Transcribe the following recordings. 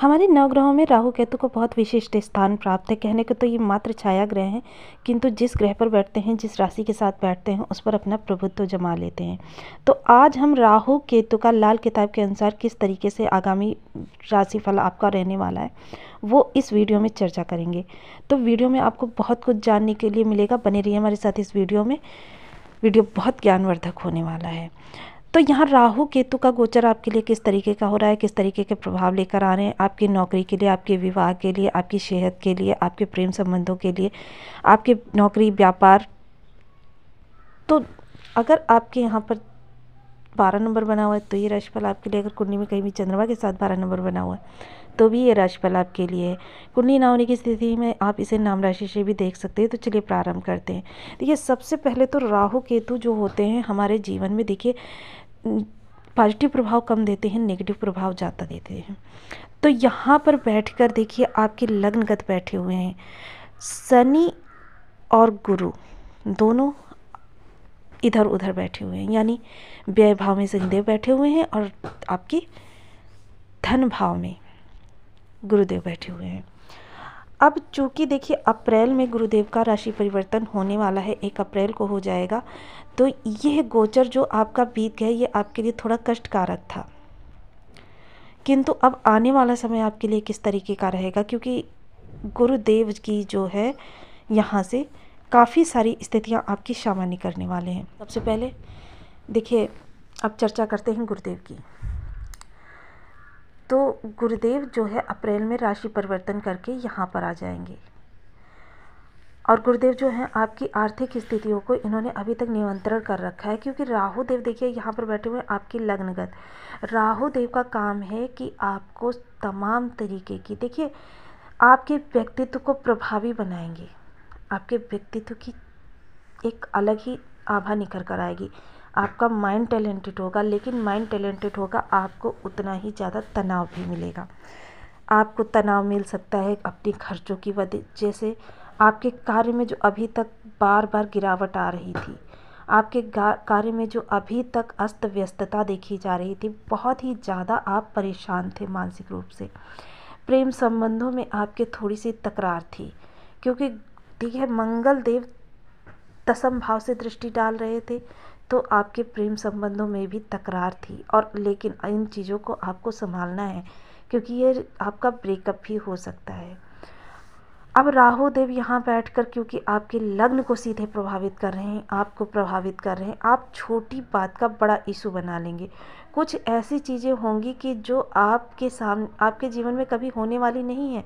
हमारे नवग्रहों में राहु केतु को बहुत विशिष्ट स्थान प्राप्त है कहने को तो ये मात्र छाया ग्रह हैं किंतु जिस ग्रह पर बैठते हैं जिस राशि के साथ बैठते हैं उस पर अपना प्रभुत्व जमा लेते हैं तो आज हम राहु केतु का लाल किताब के अनुसार किस तरीके से आगामी राशिफल आपका रहने वाला है वो इस वीडियो में चर्चा करेंगे तो वीडियो में आपको बहुत कुछ जानने के लिए मिलेगा बने रहिए हमारे साथ इस वीडियो में वीडियो बहुत ज्ञानवर्धक होने वाला है तो यहाँ राहु केतु का गोचर आपके लिए किस तरीके का हो रहा है किस तरीके के प्रभाव लेकर आ रहे हैं आपकी नौकरी के लिए आपके विवाह के लिए आपकी सेहत के लिए आपके प्रेम संबंधों के लिए आपके नौकरी व्यापार तो अगर आपके यहाँ पर बारह नंबर बना हुआ है तो ये राशिफल आपके लिए अगर कुंडली में कहीं भी चंद्रमा के साथ बारह नंबर बना हुआ है तो भी ये राशिफल आपके लिए है कुंडली ना होने की स्थिति में आप इसे नाम राशि से भी देख सकते हैं तो चलिए प्रारंभ करते हैं देखिए सबसे पहले तो राहु केतु जो होते हैं हमारे जीवन में देखिए पॉजिटिव प्रभाव कम देते हैं नेगेटिव प्रभाव ज़्यादा देते हैं तो यहाँ पर बैठकर देखिए आपके लग्नगत बैठे हुए हैं शनि और गुरु दोनों इधर उधर बैठे हुए हैं यानी व्यय भाव में शनिदेव बैठे हुए हैं और आपकी धन भाव में गुरुदेव बैठे हुए हैं अब चूंकि देखिए अप्रैल में गुरुदेव का राशि परिवर्तन होने वाला है एक अप्रैल को हो जाएगा तो यह गोचर जो आपका बीत गया ये आपके लिए थोड़ा कष्टकारक था किंतु अब आने वाला समय आपके लिए किस तरीके का रहेगा क्योंकि गुरुदेव की जो है यहाँ से काफ़ी सारी स्थितियाँ आपकी सामान्य करने वाले हैं सबसे पहले देखिए अब चर्चा करते हैं गुरुदेव की तो गुरुदेव जो है अप्रैल में राशि परिवर्तन करके यहाँ पर आ जाएंगे और गुरुदेव जो हैं आपकी आर्थिक स्थितियों को इन्होंने अभी तक नियंत्रण कर रखा है क्योंकि राहु देव देखिए यहाँ पर बैठे हुए आपकी लग्नगत राहु देव का काम है कि आपको तमाम तरीके की देखिए आपके व्यक्तित्व को प्रभावी बनाएंगे आपके व्यक्तित्व की एक अलग ही आभा निखर कर आएगी आपका माइंड टैलेंटेड होगा लेकिन माइंड टैलेंटेड होगा आपको उतना ही ज़्यादा तनाव भी मिलेगा आपको तनाव मिल सकता है अपने खर्चों की वजह से आपके कार्य में जो अभी तक बार बार गिरावट आ रही थी आपके कार्य में जो अभी तक अस्त व्यस्तता देखी जा रही थी बहुत ही ज़्यादा आप परेशान थे मानसिक रूप से प्रेम संबंधों में आपके थोड़ी सी तकरार थी क्योंकि ठीक है मंगल देव तसम भाव से दृष्टि डाल रहे थे तो आपके प्रेम संबंधों में भी तकरार थी और लेकिन इन चीज़ों को आपको संभालना है क्योंकि ये आपका ब्रेकअप भी हो सकता है अब राहु देव यहाँ बैठकर क्योंकि आपके लग्न को सीधे प्रभावित कर रहे हैं आपको प्रभावित कर रहे हैं आप छोटी बात का बड़ा इशू बना लेंगे कुछ ऐसी चीज़ें होंगी कि जो आपके सामने आपके जीवन में कभी होने वाली नहीं है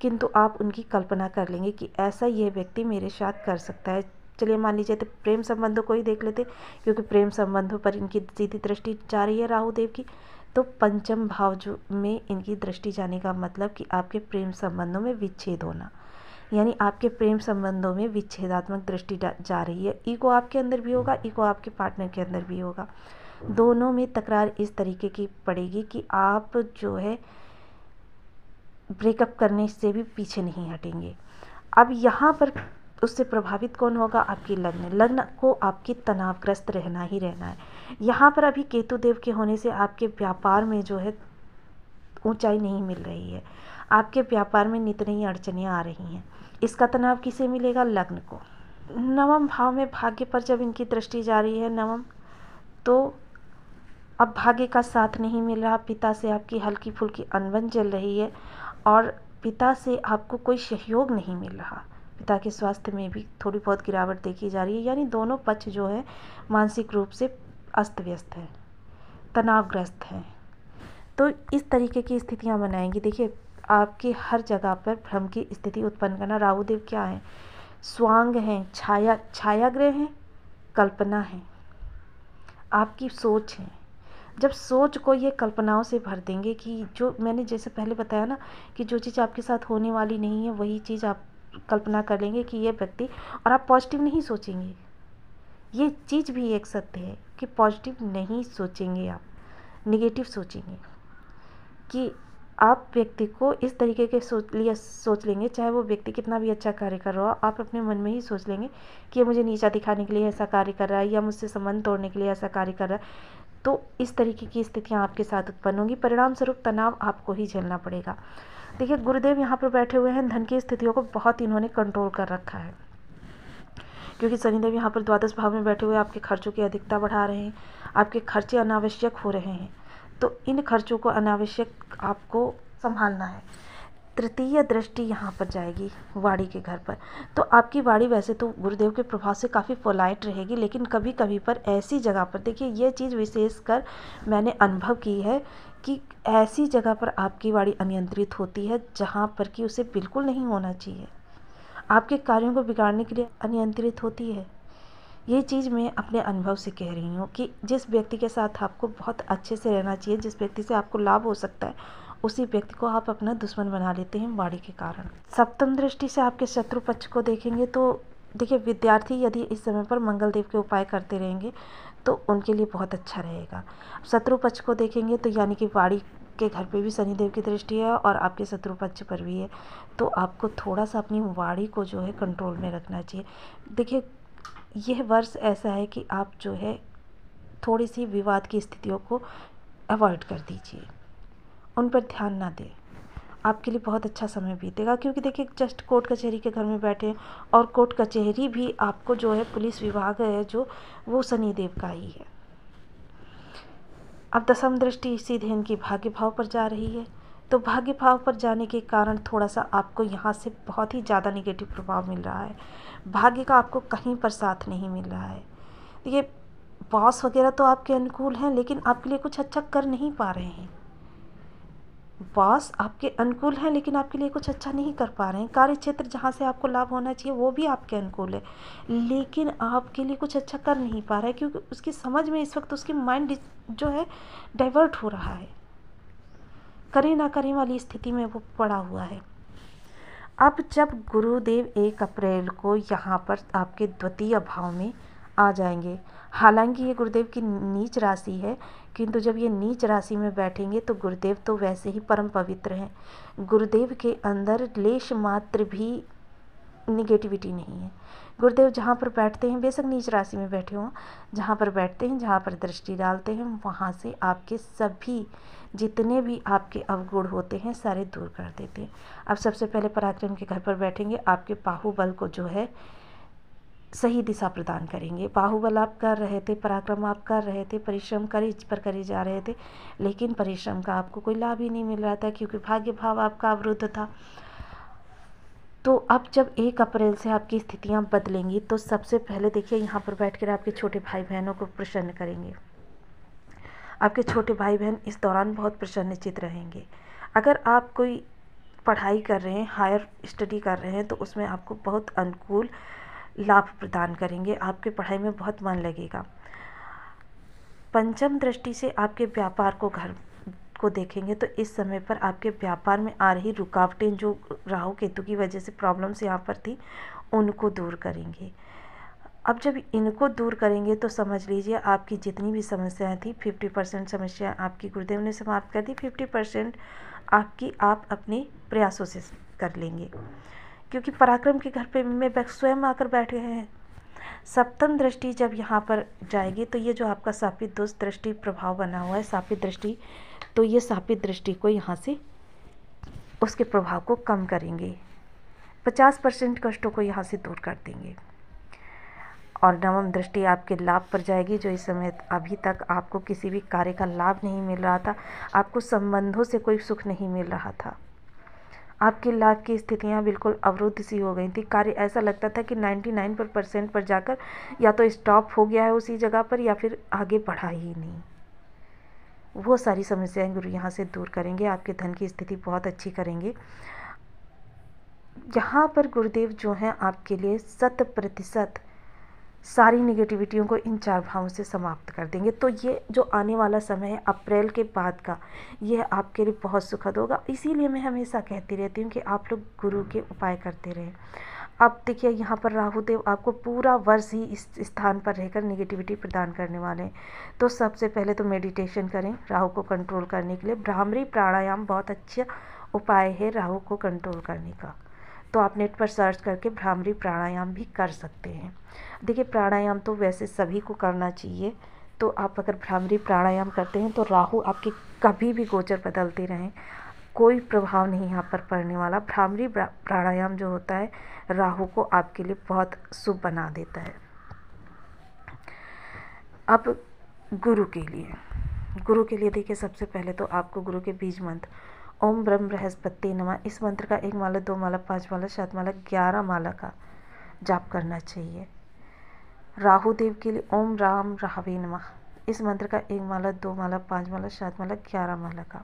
किंतु आप उनकी कल्पना कर लेंगे कि ऐसा यह व्यक्ति मेरे साथ कर सकता है चलिए मान लीजिए तो प्रेम संबंधों को ही देख लेते क्योंकि प्रेम संबंधों पर इनकी सीधी दृष्टि जा रही है राहु देव की तो पंचम भाव जो में इनकी दृष्टि जाने का मतलब कि आपके प्रेम संबंधों में विच्छेद होना यानी आपके प्रेम संबंधों में विच्छेदात्मक दृष्टि जा रही है ईगो आपके अंदर भी होगा ईगो आपके पार्टनर के अंदर भी होगा दोनों में तकरार इस तरीके की पड़ेगी कि आप जो है ब्रेकअप करने से भी पीछे नहीं हटेंगे अब यहाँ पर उससे प्रभावित कौन होगा आपकी लग्न लग्न को आपकी तनावग्रस्त रहना ही रहना है यहाँ पर अभी केतु देव के होने से आपके व्यापार में जो है ऊंचाई नहीं मिल रही है आपके व्यापार में नित नई अड़चनें आ रही हैं इसका तनाव किसे मिलेगा लग्न को नवम भाव में भाग्य पर जब इनकी दृष्टि जा रही है नवम तो अब भाग्य का साथ नहीं मिल रहा पिता से आपकी हल्की फुल्की अनबन चल रही है और पिता से आपको कोई सहयोग नहीं मिल रहा पिता के स्वास्थ्य में भी थोड़ी बहुत गिरावट देखी जा रही है यानी दोनों पक्ष जो है मानसिक रूप से अस्त व्यस्त है तनावग्रस्त हैं तो इस तरीके की स्थितियाँ बनाएंगी देखिए आपकी हर जगह पर भ्रम की स्थिति उत्पन्न करना राहुदेव क्या है स्वांग हैं छाया छायाग्रह हैं कल्पना है आपकी सोच है जब सोच को ये कल्पनाओं से भर देंगे कि जो मैंने जैसे पहले बताया ना कि जो चीज़ आपके साथ होने वाली नहीं है वही चीज़ आप कल्पना कर लेंगे कि ये व्यक्ति और आप पॉजिटिव नहीं सोचेंगे ये चीज़ भी एक सत्य है कि पॉजिटिव नहीं सोचेंगे आप निगेटिव सोचेंगे कि आप व्यक्ति को इस तरीके के सोच लिए सोच लेंगे चाहे वो व्यक्ति कितना भी अच्छा कार्य कर रहा हो आप अपने मन में ही सोच लेंगे कि ये मुझे नीचा दिखाने के लिए ऐसा कार्य कर रहा है या मुझसे संबंध तोड़ने के लिए ऐसा कार्य कर रहा है तो इस तरीके की स्थितियाँ आपके साथ उत्पन्न होंगी परिणाम स्वरूप तनाव आपको ही झेलना पड़ेगा देखिए गुरुदेव यहाँ पर बैठे हुए हैं धन की स्थितियों को बहुत इन्होंने कंट्रोल कर रखा है क्योंकि शनिदेव यहाँ पर द्वादश भाव में बैठे हुए आपके खर्चों की अधिकता बढ़ा रहे हैं आपके खर्चे अनावश्यक हो रहे हैं तो इन खर्चों को अनावश्यक आपको संभालना है तृतीय दृष्टि यहाँ पर जाएगी वाड़ी के घर पर तो आपकी वाड़ी वैसे तो गुरुदेव के प्रभाव से काफ़ी पोलाइट रहेगी लेकिन कभी कभी पर ऐसी जगह पर देखिए ये चीज़ विशेष कर मैंने अनुभव की है कि ऐसी जगह पर आपकी वाड़ी अनियंत्रित होती है जहाँ पर कि उसे बिल्कुल नहीं होना चाहिए आपके कार्यों को बिगाड़ने के लिए अनियंत्रित होती है ये चीज़ मैं अपने अनुभव से कह रही हूँ कि जिस व्यक्ति के साथ आपको बहुत अच्छे से रहना चाहिए जिस व्यक्ति से आपको लाभ हो सकता है उसी व्यक्ति को आप अपना दुश्मन बना लेते हैं वाणी के कारण सप्तम दृष्टि से आपके शत्रु पक्ष को देखेंगे तो देखिए विद्यार्थी यदि इस समय पर मंगल देव के उपाय करते रहेंगे तो उनके लिए बहुत अच्छा रहेगा शत्रु पक्ष को देखेंगे तो यानी कि वाड़ी के घर पे भी शनिदेव की दृष्टि है और आपके शत्रु पक्ष पर भी है तो आपको थोड़ा सा अपनी वाड़ी को जो है कंट्रोल में रखना चाहिए देखिए यह वर्ष ऐसा है कि आप जो है थोड़ी सी विवाद की स्थितियों को अवॉइड कर दीजिए उन पर ध्यान ना दें आपके लिए बहुत अच्छा समय बीतेगा क्योंकि देखिए जस्ट कोर्ट कचहरी के घर में बैठे हैं और कोर्ट कचहरी भी आपको जो है पुलिस विभाग है जो वो शनिदेव का ही है अब दसम दृष्टि सीधे इनकी भाग्य भाव पर जा रही है तो भाग्य भाव पर जाने के कारण थोड़ा सा आपको यहाँ से बहुत ही ज़्यादा निगेटिव प्रभाव मिल रहा है भाग्य का आपको कहीं पर साथ नहीं मिल रहा है ये बॉस वगैरह तो आपके अनुकूल हैं लेकिन आपके लिए कुछ अच्छा कर नहीं पा रहे हैं बॉस आपके अनुकूल हैं लेकिन आपके लिए कुछ अच्छा नहीं कर पा रहे हैं कार्य क्षेत्र जहाँ से आपको लाभ होना चाहिए वो भी आपके अनुकूल है लेकिन आपके लिए कुछ अच्छा कर नहीं पा रहा है क्योंकि उसकी समझ में इस वक्त उसकी माइंड जो है डाइवर्ट हो रहा है करे ना करे वाली स्थिति में वो पड़ा हुआ है अब जब गुरुदेव एक अप्रैल को यहाँ पर आपके द्वितीय भाव में आ जाएंगे हालांकि ये गुरुदेव की नीच राशि है किंतु जब ये नीच राशि में बैठेंगे तो गुरुदेव तो वैसे ही परम पवित्र हैं गुरुदेव के अंदर लेश मात्र भी निगेटिविटी नहीं है गुरुदेव जहाँ पर बैठते हैं बेशक नीच राशि में बैठे हों जहाँ पर बैठते हैं जहाँ पर दृष्टि डालते हैं वहाँ से आपके सभी जितने भी आपके अवगुण होते हैं सारे दूर कर देते हैं अब सबसे पहले पराक्रम के घर पर बैठेंगे आपके बाहुबल को जो है सही दिशा प्रदान करेंगे बाहुबल आप कर रहे थे पराक्रम आप कर रहे थे परिश्रम करे पर करे जा रहे थे लेकिन परिश्रम का आपको कोई लाभ ही नहीं मिल रहा था क्योंकि भाग्य भाव आपका अवरुद्ध था तो अब जब एक अप्रैल से आपकी स्थितियाँ बदलेंगी तो सबसे पहले देखिए यहाँ पर बैठ कर आपके छोटे भाई बहनों को प्रसन्न करेंगे आपके छोटे भाई बहन इस दौरान बहुत प्रसन्नचित रहेंगे अगर आप कोई पढ़ाई कर रहे हैं हायर स्टडी कर रहे हैं तो उसमें आपको बहुत अनुकूल लाभ प्रदान करेंगे आपके पढ़ाई में बहुत मन लगेगा पंचम दृष्टि से आपके व्यापार को घर को देखेंगे तो इस समय पर आपके व्यापार में आ रही रुकावटें जो राहु केतु की वजह से प्रॉब्लम्स यहाँ पर थी उनको दूर करेंगे अब जब इनको दूर करेंगे तो समझ लीजिए आपकी जितनी भी समस्याएं थी फिफ्टी परसेंट समस्याएँ आपकी गुरुदेव ने समाप्त कर दी फिफ्टी परसेंट आपकी आप अपने प्रयासों से कर लेंगे क्योंकि पराक्रम के घर पे मैं स्वयं आकर बैठ गए हैं सप्तम दृष्टि जब यहाँ पर जाएगी तो ये जो आपका सापित दोष दृष्टि प्रभाव बना हुआ है सापित दृष्टि तो ये सापित दृष्टि को यहाँ से उसके प्रभाव को कम करेंगे पचास परसेंट कष्टों को यहाँ से दूर कर देंगे और नवम दृष्टि आपके लाभ पर जाएगी जो इस समय अभी तक आपको किसी भी कार्य का लाभ नहीं मिल रहा था आपको संबंधों से कोई सुख नहीं मिल रहा था आपकी लाभ की स्थितियाँ बिल्कुल अवरुद्ध सी हो गई थी कार्य ऐसा लगता था कि नाइन्टी नाइन पर परसेंट पर जाकर या तो स्टॉप हो गया है उसी जगह पर या फिर आगे बढ़ा ही नहीं वो सारी समस्याएं गुरु यहाँ से दूर करेंगे आपके धन की स्थिति बहुत अच्छी करेंगे यहाँ पर गुरुदेव जो हैं आपके लिए शत प्रतिशत सारी निगेटिविटियों को इन चार भावों से समाप्त कर देंगे तो ये जो आने वाला समय है अप्रैल के बाद का यह आपके लिए बहुत सुखद होगा इसीलिए मैं हमेशा कहती रहती हूँ कि आप लोग गुरु के उपाय करते रहें अब देखिए यहाँ पर राहुदेव आपको पूरा वर्ष ही इस स्थान पर रहकर निगेटिविटी प्रदान करने वाले हैं तो सबसे पहले तो मेडिटेशन करें राहु को कंट्रोल करने के लिए भ्रामरी प्राणायाम बहुत अच्छा उपाय है राहु को कंट्रोल करने का तो आप नेट पर सर्च करके भ्रामरी प्राणायाम भी कर सकते हैं देखिए प्राणायाम तो वैसे सभी को करना चाहिए तो आप अगर भ्रामरी प्राणायाम करते हैं तो राहु आपके कभी भी गोचर बदलते रहें कोई प्रभाव नहीं यहाँ पर पड़ने वाला भ्रामरी प्राणायाम जो होता है राहु को आपके लिए बहुत शुभ बना देता है अब गुरु के लिए गुरु के लिए देखिए सबसे पहले तो आपको गुरु के बीज मंत्र ओम ब्रह्म बृहस्पति नमा इस मंत्र का एक माला दो माला पांच माला सात माला ग्यारह माला का जाप करना चाहिए राहु देव के लिए ओम राम राहवे नमा इस मंत्र का एक माला दो माला पांच माला सात माला ग्यारह माला का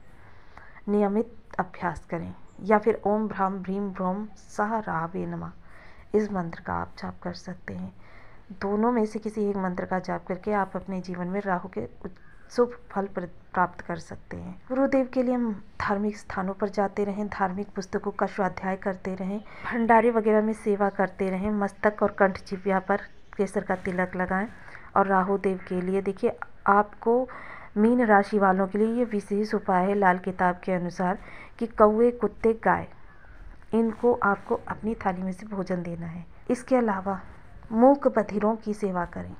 नियमित अभ्यास करें या फिर ओम भ्राम भ्रीम भ्रोम सह राहवे नमा इस मंत्र का आप जाप कर सकते हैं दोनों में से किसी एक मंत्र का जाप करके आप अपने जीवन में राहु के शुभ फल प्राप्त कर सकते हैं गुरुदेव के लिए हम धार्मिक स्थानों पर जाते रहें धार्मिक पुस्तकों का स्वाध्याय करते रहें भंडारे वगैरह में सेवा करते रहें मस्तक और कंठ जिव्या पर केसर का तिलक लगाएं और राहु देव के लिए देखिए आपको मीन राशि वालों के लिए ये विशेष उपाय है लाल किताब के अनुसार कि कौए कुत्ते गाय इनको आपको अपनी थाली में से भोजन देना है इसके अलावा मूक बधिरों की सेवा करें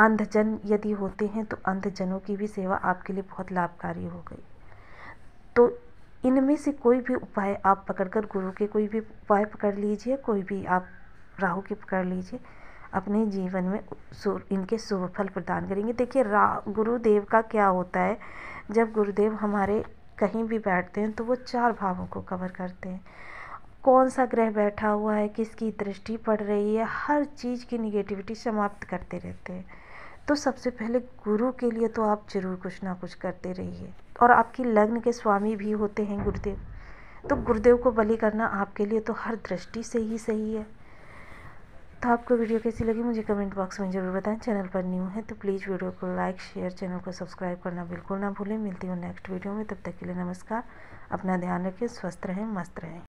अंधजन यदि होते हैं तो अंधजनों की भी सेवा आपके लिए बहुत लाभकारी हो गई तो इनमें से कोई भी उपाय आप पकड़ कर गुरु के कोई भी उपाय पकड़ लीजिए कोई भी आप राहु की पकड़ लीजिए अपने जीवन में इनके शुभ फल प्रदान करेंगे देखिए रा गुरुदेव का क्या होता है जब गुरुदेव हमारे कहीं भी बैठते हैं तो वो चार भावों को कवर करते हैं कौन सा ग्रह बैठा हुआ है किसकी दृष्टि पड़ रही है हर चीज़ की निगेटिविटी समाप्त करते रहते हैं तो सबसे पहले गुरु के लिए तो आप ज़रूर कुछ ना कुछ करते रहिए और आपकी लग्न के स्वामी भी होते हैं गुरुदेव तो गुरुदेव को बलि करना आपके लिए तो हर दृष्टि से ही सही है तो आपको वीडियो कैसी लगी मुझे कमेंट बॉक्स में ज़रूर बताएं चैनल पर न्यू है तो प्लीज़ वीडियो को लाइक शेयर चैनल को सब्सक्राइब करना बिल्कुल ना भूलें मिलती हूँ नेक्स्ट वीडियो में तब तक के लिए नमस्कार अपना ध्यान रखें स्वस्थ रहें मस्त रहें